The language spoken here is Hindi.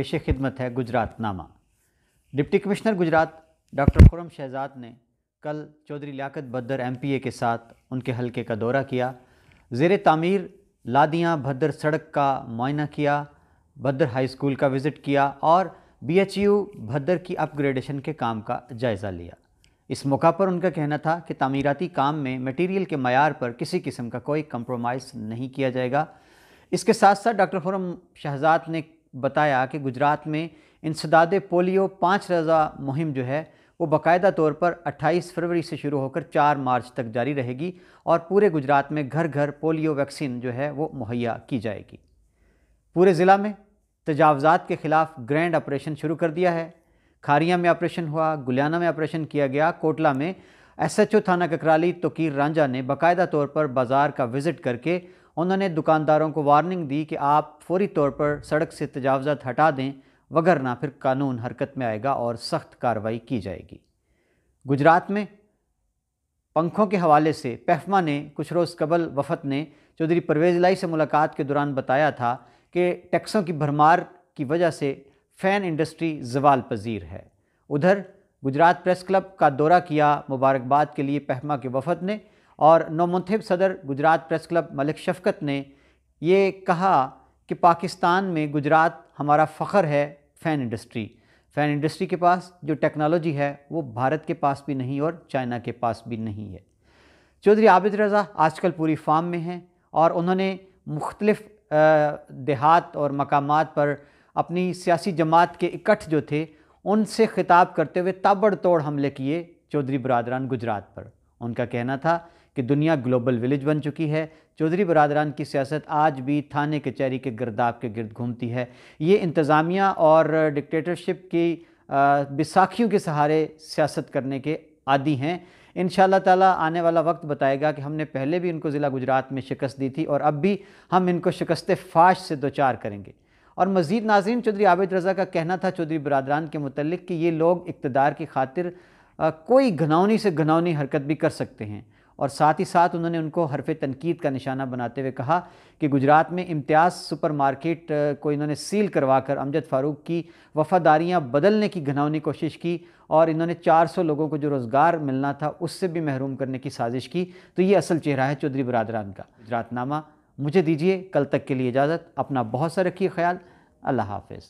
पेशे खिदमत है गुजरात नामा deputy commissioner Gujrat doctor Khurram Shahzad ने कल चौधरी लियाकत पी एमपीए के साथ उनके हलके का दौरा किया जेर तामीर लादियाँ भद्दर सड़क का मुआयना किया भद्दर हाई स्कूल का विज़िट किया और बीएचयू भद्दर की अपग्रेडेशन के काम का जायज़ा लिया इस मौका पर उनका कहना था कि तमीराती काम में मटेरियल के मैार पर किसी किस्म का कोई कंप्रोमाइज़ नहीं किया जाएगा इसके साथ साथ डॉक्टर खुरम शहजाद ने बताया कि गुजरात में इंसदाद पोलियो पाँच रज़ा मुहिम जो है वो बाकायदा तौर पर 28 फरवरी से शुरू होकर 4 मार्च तक जारी रहेगी और पूरे गुजरात में घर घर पोलियो वैक्सीन जो है वो मुहैया की जाएगी पूरे ज़िला में तजावज़ात के ख़िलाफ़ ग्रैंड ऑपरेशन शुरू कर दिया है खारिया में ऑपरेशन हुआ गुलियाना में ऑपरेशन किया गया कोटला में एसएचओ थाना ककराली तोकीर रांझा ने बाकायदा तौर पर बाज़ार का विज़िट करके उन्होंने दुकानदारों को वार्निंग दी कि आप फौरी तौर पर सड़क से तजावज़ात हटा दें वगरना फिर कानून हरकत में आएगा और सख्त कार्रवाई की जाएगी गुजरात में पंखों के हवाले से पहफमा ने कुछ रोज़ कबल वफद ने चौधरी परवेज़ लाई से मुलाकात के दौरान बताया था कि टैक्सों की भरमार की वजह से फ़ैन इंडस्ट्री जवाल पजीर है उधर गुजरात प्रेस क्लब का दौरा किया मुबारकबाद के लिए पहमा के वफद ने और नौमंतब सदर गुजरात प्रेस क्लब मलिक शफकत ने ये कहा कि पाकिस्तान में गुजरात हमारा फ़ख्र है फ़ैन इंडस्ट्री फ़ैन इंडस्ट्री के पास जो टेक्नोलॉजी है वो भारत के पास भी नहीं और चाइना के पास भी नहीं है चौधरी आबिद रज़ा आजकल पूरी फार्म में हैं और उन्होंने मुख्तलफ देहात और मकाम पर अपनी सियासी जमात के इकट्ठ जो थे उनसे ख़िताब करते हुए ताबड़ तोड़ हमले किए चौधरी बरदरान गुजरात पर उनका कहना था कि दुनिया ग्लोबल विलेज बन चुकी है चौधरी बरदरान की सियासत आज भी थाने कचहरी के, के गर्दाब के गिरद घूमती है ये इंतज़ामिया और डिक्टेटरशिप की बैसाखियों के सहारे सियासत करने के आदि हैं इन ताला आने वाला वक्त बताएगा कि हमने पहले भी इनको ज़िला गुजरात में शिकस्त दी थी और अब भी हम इनको शिकस्त फाश से दो चार करेंगे और मजीद नाजीन चौधरी आबिद रज़ा का कहना था चौधरी बरदरान के मतलब कि ये लोग इकतदार की खातिर कोई घनौनी से घनौनी हरकत भी कर सकते हैं और साथ ही साथ उन्होंने उनको हरफ तनकीद का निशाना बनाते हुए कहा कि गुजरात में इम्तियाज़ सुपर मार्केट को इन्होंने सील करवा कर अमजद फ़ारूक की वफ़ादारियाँ बदलने की घनौनी कोशिश की और इन्होंने 400 लोगों को जो रोज़गार मिलना था उससे भी महरूम करने की साजिश की तो ये असल चेहरा है चौधरी बरदरान का गुजरातनामा मुझे दीजिए कल तक के लिए इजाज़त अपना बहुत सा रखिए ख्याल अल्लाह हाफ